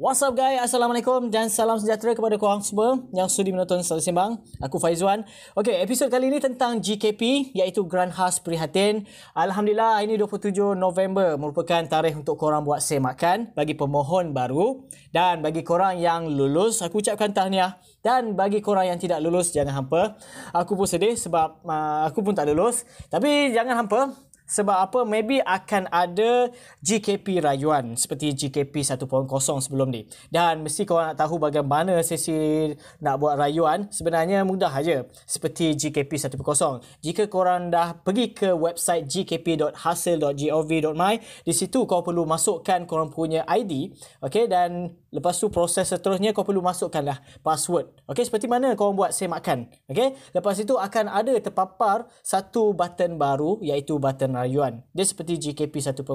What's up guys? Assalamualaikum dan salam sejahtera kepada korang semua yang sudi menonton Selalu Sembang. Aku Faizwan. Okay, episod kali ini tentang GKP iaitu Grand Khas Prihatin. Alhamdulillah, ini 27 November merupakan tarikh untuk korang buat semakan bagi pemohon baru. Dan bagi korang yang lulus, aku ucapkan tahniah. Dan bagi korang yang tidak lulus, jangan hampa. Aku pun sedih sebab uh, aku pun tak lulus. Tapi jangan hampa, sebab apa? Maybe akan ada GKP rayuan seperti GKP 1.0 sebelum ni. Dan mesti korang nak tahu bagaimana sesi nak buat rayuan. Sebenarnya mudah aja seperti GKP 1.0. Jika korang dah pergi ke website gkp.hasil.gov.my, di situ kau perlu masukkan korang punya ID. Okay, dan Lepas tu proses seterusnya kau perlu masukkanlah password. Okey seperti mana kau buat save makan. Okey. Lepas itu akan ada terpapar satu button baru iaitu button rayuan. Dia seperti GKP 1.0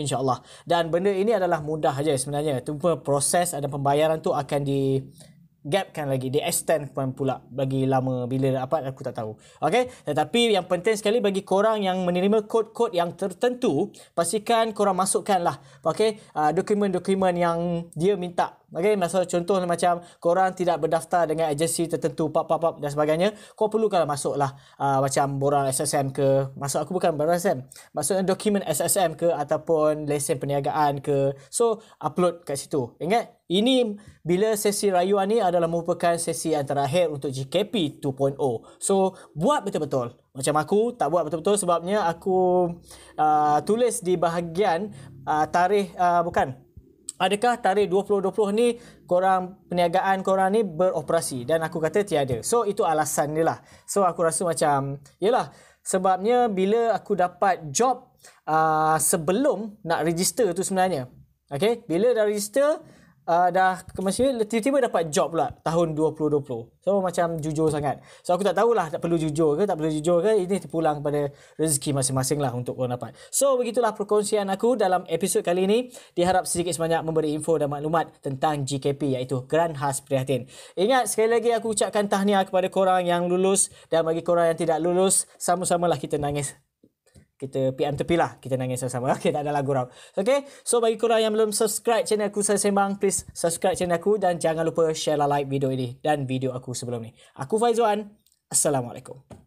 insya-Allah. Dan benda ini adalah mudah aja sebenarnya. Tumpa proses ada pembayaran tu akan di gapkan lagi dia extend pun pula bagi lama bila dapat aku tak tahu okey tetapi yang penting sekali bagi korang yang menerima kod-kod yang tertentu pastikan korang masukkanlah okey uh, ah, dokumen-dokumen yang dia minta Okay, masa contoh macam korang tidak berdaftar dengan agensi tertentu, pap pap pap dan sebagainya, kau perlu perlukanlah masuklah uh, macam borang SSM ke, Masuk. aku bukan borang SSM, maksudnya dokumen SSM ke ataupun lesen perniagaan ke. So, upload kat situ. Ingat, ini bila sesi rayuan ni adalah merupakan sesi yang terakhir untuk GKP 2.0. So, buat betul-betul. Macam aku, tak buat betul-betul sebabnya aku uh, tulis di bahagian uh, tarikh, uh, bukan, adakah tarikh 2020 ni korang perniagaan korang ni beroperasi dan aku kata tiada. So itu alasan dia lah. So aku rasa macam yalah sebabnya bila aku dapat job uh, sebelum nak register tu sebenarnya. Okay, bila dah register uh, dah ke Malaysia tiba-tiba dapat job pula tahun 2020 so macam jujur sangat so aku tak tahulah tak perlu jujur ke tak perlu jujur ke ini terpulang pada rezeki masing-masing lah untuk korang dapat so begitulah perkongsian aku dalam episod kali ini diharap sedikit sebanyak memberi info dan maklumat tentang GKP iaitu Grand Khas Prihatin ingat sekali lagi aku ucapkan tahniah kepada korang yang lulus dan bagi korang yang tidak lulus sama-samalah kita nangis kita PM tepi lah kita nangis sama-sama okay, tak ada lagu rau okay? so bagi korang yang belum subscribe channel aku saya sembang please subscribe channel aku dan jangan lupa share lah like video ini dan video aku sebelum ni aku Faizwan Assalamualaikum